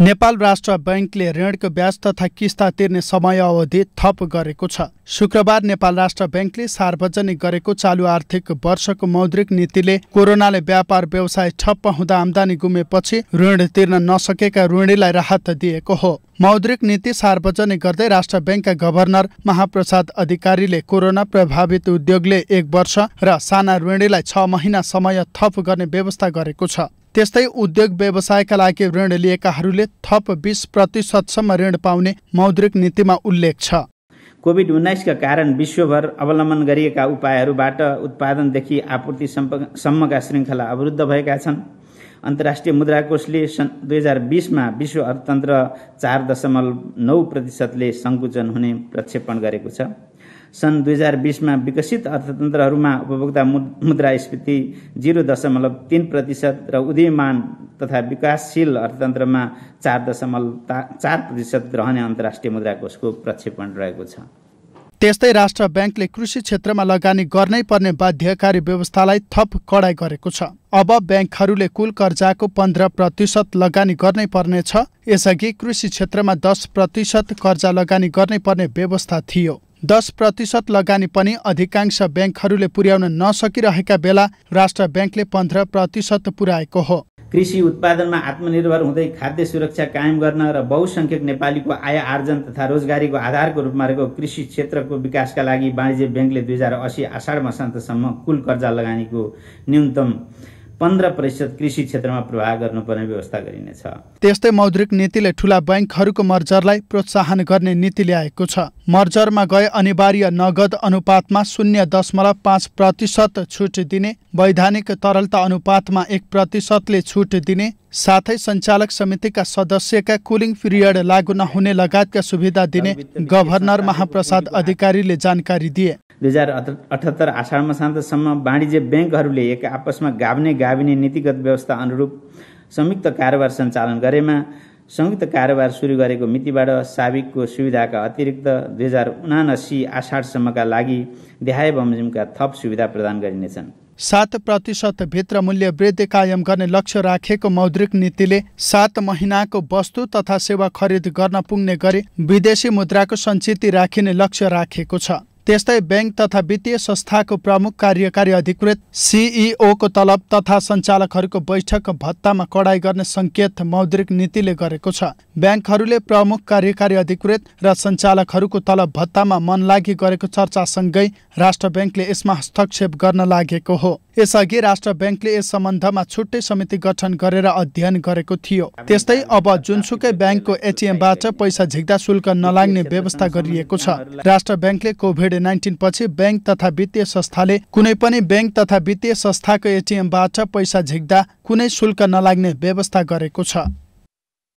नेपाल राष्ट्र ब्याङ्कले ऋणको ब्याज तथा किस्ता तिर्ने समय अवधि थप गरेको छ शुक्रबार नेपाल राष्ट्र ब्याङ्कले सार्वजनिक गरेको चालु आर्थिक वर्षको मौद्रिक नीतिले कोरोनाले व्यापार व्यवसाय ठप्प हुँदा आम्दानी गुमेपछि ऋण तिर्न नसकेका ऋणीलाई राहत दिएको हो मौद्रिक नीति सार्वजनिक गर्दै राष्ट्र ब्याङ्कका गभर्नर महाप्रसाद अधिकारीले कोरोना प्रभावित उद्योगले एक वर्ष र साना ऋणीलाई छ महिना समय थप गर्ने व्यवस्था गरेको छ त्यस्तै उद्योग व्यवसायका लागि ऋण लिएकाहरूले थप बिस प्रतिशतसम्म ऋण पाउने मौद्रिक नीतिमा उल्लेख छ कोभिड उन्नाइसका कारण विश्वभर अवलम्बन गरिएका उपायहरूबाट उत्पादनदेखि आपूर्ति सम्मका श्रृङ्खला अवरुद्ध भएका छन् अन्तर्राष्ट्रिय मुद्राकोषले सन् दुई हजार बिसमा विश्व अर्थतन्त्र चार दशमलव नौ प्रतिशतले सङ्कुचन हुने प्रक्षेपण गरेको छ सन् दुई हजार बिसमा विकसित अर्थतन्त्रहरूमा उपभोक्ता मुद्रास्फीति जिरो दशमलव तिन प्रतिशत र उदीयमान तथा विकासशील अर्थतन्त्रमा चार दशमलव चार प्रतिशत रहने अन्तर्राष्ट्रिय मुद्रा कोषको प्रक्षेपण रहेको छ त्यस्तै राष्ट्र ब्याङ्कले कृषि क्षेत्रमा लगानी गर्नै पर्ने बाध्यकारी व्यवस्थालाई थप कडाई गरेको छ अब ब्याङ्कहरूले कुल कर्जाको पन्ध्र प्रतिशत लगानी गर्नै पर्नेछ यसअघि कृषि क्षेत्रमा दस प्रतिशत कर्जा लगानी गर्नै पर्ने व्यवस्था थियो दस प्रतिशत लगानी पनि अधिकांश ब्याङ्कहरूले पुर्याउन नसकिरहेका बेला राष्ट्र ब्याङ्कले पन्ध्र प्रतिशत पुर्याएको हो कृषि उत्पादनमा आत्मनिर्भर हुँदै खाद्य सुरक्षा कायम गर्न र बहुसङ्ख्यक नेपालीको आय आर्जन तथा रोजगारीको आधारको रूपमा रहेको कृषि क्षेत्रको विकासका लागि वाणिज्य ब्याङ्कले दुई हजार असी आषाढ मसान्तसम्म कुल कर्जा लगानीको न्यूनतम पन्ध्र प्रतिशत कृषि क्षेत्रमा प्रवाह गर्नुपर्ने व्यवस्था गरिनेछ त्यस्तै मौद्रिक नीतिले ठुला ब्याङ्कहरूको मर्जरलाई प्रोत्साहन गर्ने नीति ल्याएको छ मर्जरमा गए अनिवार्य नगद अनुपातमा शून्य दशमलव पाँच प्रतिशत छुट दिने वैधानिक तरलता अनुपातमा एक प्रतिशतले छुट दिने साथै सञ्चालक समितिका सदस्यका कुलिङ पिरियड लागू नहुने लगायतका सुविधा दिने गभर्नर महाप्रसाद अधिकारीले जानकारी दिए दुई हजार अठहत्तर आषाढ मसान्तसम्म वाणिज्य ब्याङ्कहरूले एक आपसमा गाभ्ने गाभिने नीतिगत व्यवस्था अनुरूप संयुक्त कारोबार सञ्चालन गरेमा संयुक्त कारोबार सुरु गरेको मितिबाट साबिकको सुविधाका अतिरिक्त दुई हजार उनासी आषाढसम्मका लागि देहाय बमोजिमका थप सुविधा प्रदान गरिनेछन् सात भित्र मूल्य वृद्धि कायम गर्ने लक्ष्य राखेको मौद्रिक नीतिले सात महिनाको वस्तु तथा सेवा खरिद गर्न पुग्ने गरी विदेशी मुद्राको सञ्चित राखिने लक्ष्य राखेको छ त्यस्तै ब्याङ्क तथा वित्तीय संस्थाको प्रमुख कार्यकारी अधिकृत सिइओको तलब तथा सञ्चालकहरूको बैठक भत्तामा कडाई गर्ने सङ्केत मौद्रिक नीतिले गरेको छ ब्याङ्कहरूले प्रमुख कार्यकारी अधिकृत र सञ्चालकहरूको तलब भत्तामा मनलागी गरेको चर्चासँगै राष्ट्र ब्याङ्कले यसमा हस्तक्षेप गर्न लागेको हो यसअघि राष्ट्र ब्याङ्कले यस सम्बन्धमा छुट्टै समिति गठन गरेर अध्ययन गरेको थियो त्यस्तै अब जुनसुकै ब्याङ्कको एटिएमबाट पैसा झिक्दा शुल्क नलाग्ने व्यवस्था गरिएको छ राष्ट्र ब्याङ्कले कोभिड नाइन्टिन पछि ब्याङ्क तथा वित्तीय संस्थाले कुनै पनि ब्याङ्क तथा वित्तीय संस्थाको एटिएमबाट पैसा झिक्दा कुनै शुल्क नलाग्ने व्यवस्था गरेको छ